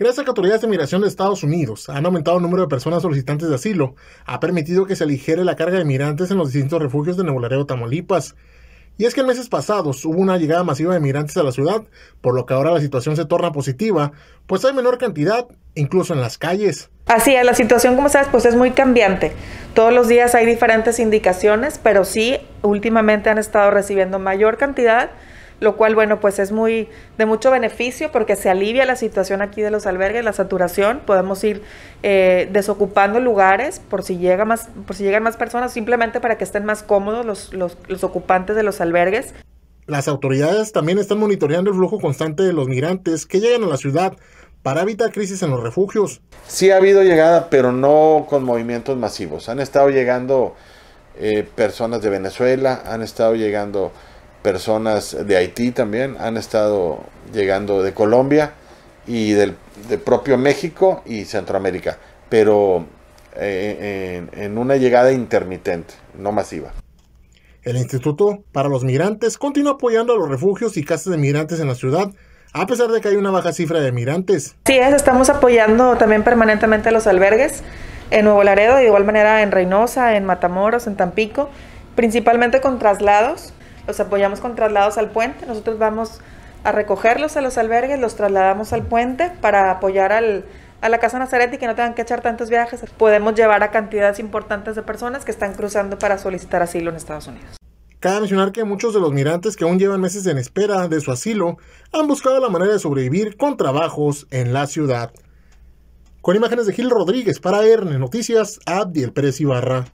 Gracias a que autoridades de migración de Estados Unidos han aumentado el número de personas solicitantes de asilo, ha permitido que se aligere la carga de migrantes en los distintos refugios de Nuevo Tamaulipas. Y es que en meses pasados hubo una llegada masiva de migrantes a la ciudad, por lo que ahora la situación se torna positiva, pues hay menor cantidad, incluso en las calles. Así es, la situación, como sabes, pues es muy cambiante. Todos los días hay diferentes indicaciones, pero sí, últimamente han estado recibiendo mayor cantidad lo cual, bueno, pues es muy de mucho beneficio porque se alivia la situación aquí de los albergues, la saturación, podemos ir eh, desocupando lugares por si, llega más, por si llegan más personas, simplemente para que estén más cómodos los, los, los ocupantes de los albergues. Las autoridades también están monitoreando el flujo constante de los migrantes que llegan a la ciudad para evitar crisis en los refugios. Sí ha habido llegada, pero no con movimientos masivos. Han estado llegando eh, personas de Venezuela, han estado llegando personas de Haití también han estado llegando de Colombia y del propio México y Centroamérica, pero eh, en, una llegada intermitente, no masiva. El Instituto para los Migrantes continúa apoyando a los refugios y casas de migrantes en la ciudad a pesar de que hay una baja cifra de migrantes. Sí, es, estamos apoyando también permanentemente a los albergues en Nuevo Laredo, de igual manera en Reynosa, en Matamoros, en Tampico, principalmente con traslados los apoyamos con traslados al puente. Nosotros vamos a recogerlos a los albergues, los trasladamos al puente para apoyar a la Casa Nazaret y que no tengan que echar tantos viajes. Podemos llevar a cantidades importantes de personas que están cruzando para solicitar asilo en Estados Unidos. Cabe mencionar que muchos de los migrantes que aún llevan meses en espera de su asilo han buscado la manera de sobrevivir con trabajos en la ciudad. Con imágenes de Gil Rodríguez para ERNE Noticias, Abdiel Pérez Ibarra.